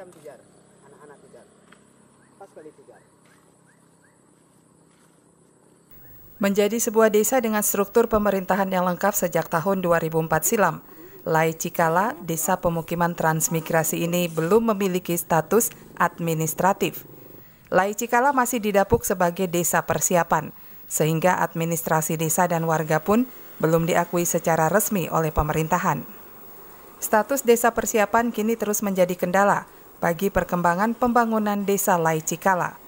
jam anak-anak pas kali Menjadi sebuah desa dengan struktur pemerintahan yang lengkap sejak tahun 2004 silam, Lai Cikala, desa pemukiman transmigrasi ini belum memiliki status administratif. Lai Cikala masih didapuk sebagai desa persiapan, sehingga administrasi desa dan warga pun belum diakui secara resmi oleh pemerintahan. Status desa persiapan kini terus menjadi kendala, bagi perkembangan pembangunan desa Lai Cikala.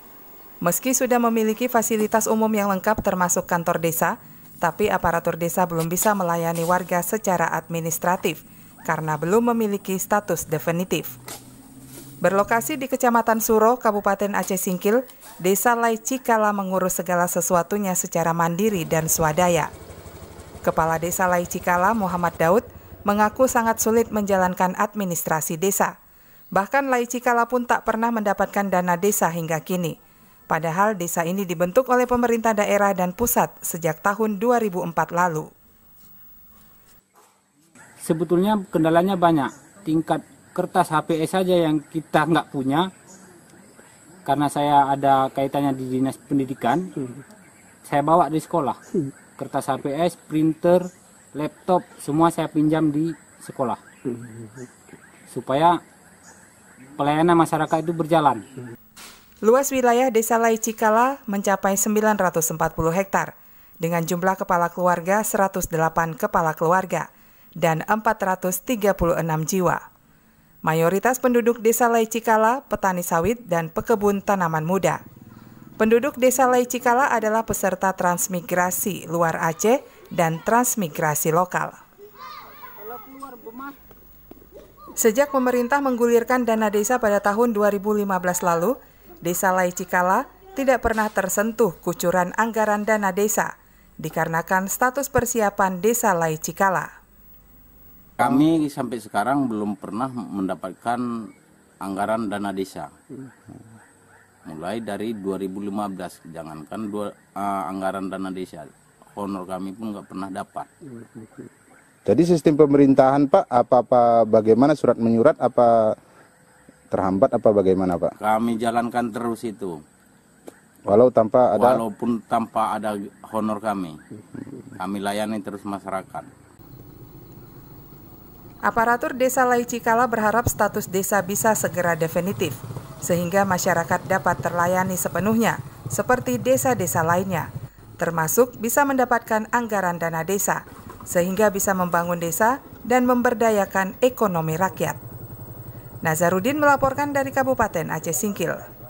Meski sudah memiliki fasilitas umum yang lengkap termasuk kantor desa, tapi aparatur desa belum bisa melayani warga secara administratif karena belum memiliki status definitif. Berlokasi di Kecamatan Suro, Kabupaten Aceh Singkil, Desa Lai Cikala mengurus segala sesuatunya secara mandiri dan swadaya. Kepala Desa Lai Cikala, Muhammad Daud, mengaku sangat sulit menjalankan administrasi desa. Bahkan Lai Laicikala pun tak pernah mendapatkan dana desa hingga kini. Padahal desa ini dibentuk oleh pemerintah daerah dan pusat sejak tahun 2004 lalu. Sebetulnya kendalanya banyak. Tingkat kertas HPS saja yang kita nggak punya. Karena saya ada kaitannya di dinas pendidikan, saya bawa di sekolah. Kertas HPS, printer, laptop, semua saya pinjam di sekolah. Supaya pelayanan masyarakat itu berjalan. Luas wilayah Desa Lai Cikala mencapai 940 hektar dengan jumlah kepala keluarga 108 kepala keluarga dan 436 jiwa. Mayoritas penduduk Desa Lai Cikala petani sawit dan pekebun tanaman muda. Penduduk Desa Lai Cikala adalah peserta transmigrasi luar Aceh dan transmigrasi lokal. Sejak pemerintah menggulirkan dana desa pada tahun 2015 lalu, Desa Lai Cikala tidak pernah tersentuh kucuran anggaran dana desa dikarenakan status persiapan Desa Lai Cikala. Kami sampai sekarang belum pernah mendapatkan anggaran dana desa. Mulai dari 2015, jangankan dua, uh, anggaran dana desa, honor kami pun nggak pernah dapat. Jadi sistem pemerintahan Pak, apa apa bagaimana surat menyurat apa terhambat apa bagaimana Pak? Kami jalankan terus itu. Walau tanpa ada walaupun tanpa ada honor kami. Kami layani terus masyarakat. Aparatur Desa Lai Cikala berharap status desa bisa segera definitif sehingga masyarakat dapat terlayani sepenuhnya seperti desa-desa lainnya, termasuk bisa mendapatkan anggaran dana desa sehingga bisa membangun desa dan memberdayakan ekonomi rakyat. Nazarudin melaporkan dari Kabupaten Aceh Singkil.